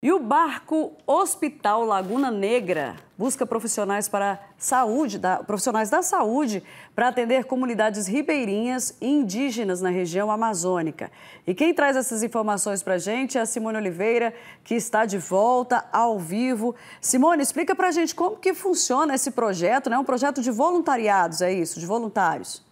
E o barco Hospital Laguna Negra busca profissionais para saúde, da, profissionais da saúde para atender comunidades ribeirinhas e indígenas na região amazônica. E quem traz essas informações para a gente é a Simone Oliveira, que está de volta ao vivo. Simone, explica para a gente como que funciona esse projeto, né? É um projeto de voluntariados, é isso, de voluntários.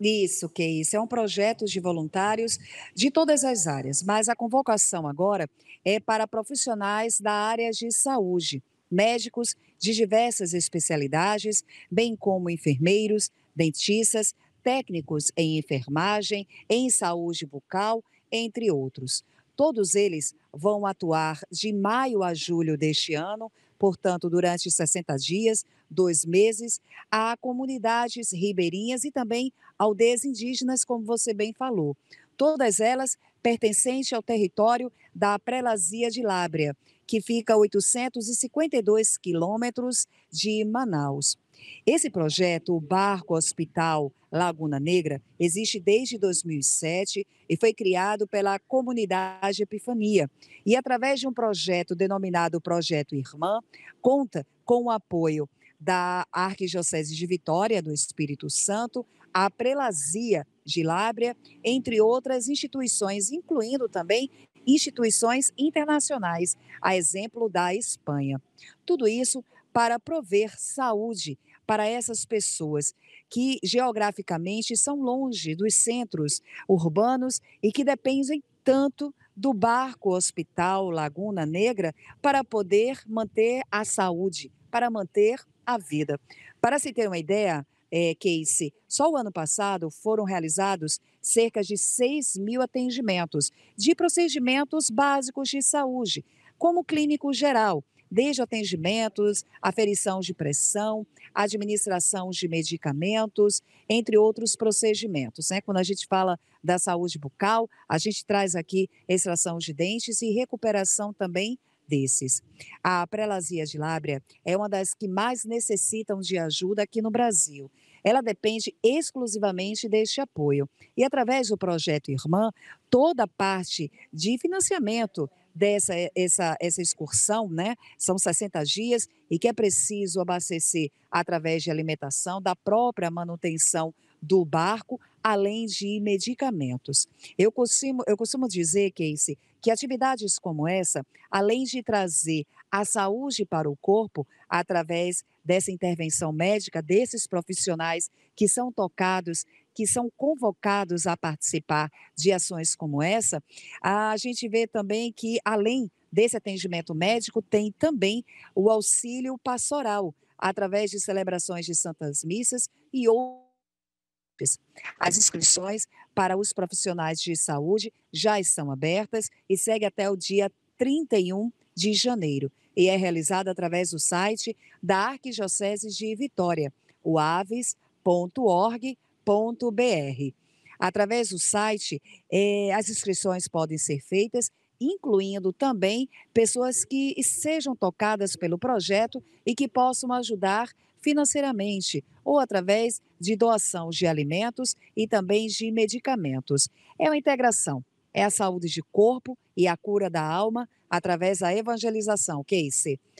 Isso, que isso. É um projeto de voluntários de todas as áreas, mas a convocação agora é para profissionais da área de saúde, médicos de diversas especialidades, bem como enfermeiros, dentistas, técnicos em enfermagem, em saúde bucal, entre outros. Todos eles vão atuar de maio a julho deste ano, portanto, durante 60 dias, dois meses a comunidades ribeirinhas e também aldeias indígenas, como você bem falou. Todas elas pertencentes ao território da Prelazia de Lábrea, que fica a 852 quilômetros de Manaus. Esse projeto, o Barco Hospital Laguna Negra, existe desde 2007 e foi criado pela comunidade Epifania. E através de um projeto denominado Projeto Irmã, conta com o apoio da Arquidiocese de Vitória, do Espírito Santo, a Prelazia de Lábrea, entre outras instituições, incluindo também instituições internacionais, a exemplo da Espanha. Tudo isso para prover saúde para essas pessoas que geograficamente são longe dos centros urbanos e que dependem tanto do barco Hospital Laguna Negra para poder manter a saúde para manter a vida. Para se ter uma ideia, é, Casey, só o ano passado foram realizados cerca de 6 mil atendimentos de procedimentos básicos de saúde, como clínico geral, desde atendimentos, aferição de pressão, administração de medicamentos, entre outros procedimentos. Né? Quando a gente fala da saúde bucal, a gente traz aqui extração de dentes e recuperação também desses. A prelazia de Lábrea é uma das que mais necessitam de ajuda aqui no Brasil. Ela depende exclusivamente deste apoio. E através do projeto Irmã, toda a parte de financiamento dessa essa, essa excursão, né? São 60 dias e que é preciso abastecer através de alimentação, da própria manutenção do barco, além de medicamentos. Eu costumo, eu costumo dizer, esse que atividades como essa, além de trazer a saúde para o corpo, através dessa intervenção médica, desses profissionais que são tocados, que são convocados a participar de ações como essa, a gente vê também que, além desse atendimento médico, tem também o auxílio pastoral, através de celebrações de santas missas e outros as inscrições para os profissionais de saúde já estão abertas e segue até o dia 31 de janeiro e é realizada através do site da Arquidiocese de Vitória, o aves.org.br. Através do site, eh, as inscrições podem ser feitas, incluindo também pessoas que sejam tocadas pelo projeto e que possam ajudar financeiramente ou através de doação de alimentos e também de medicamentos. É uma integração, é a saúde de corpo e a cura da alma através da evangelização, QIC.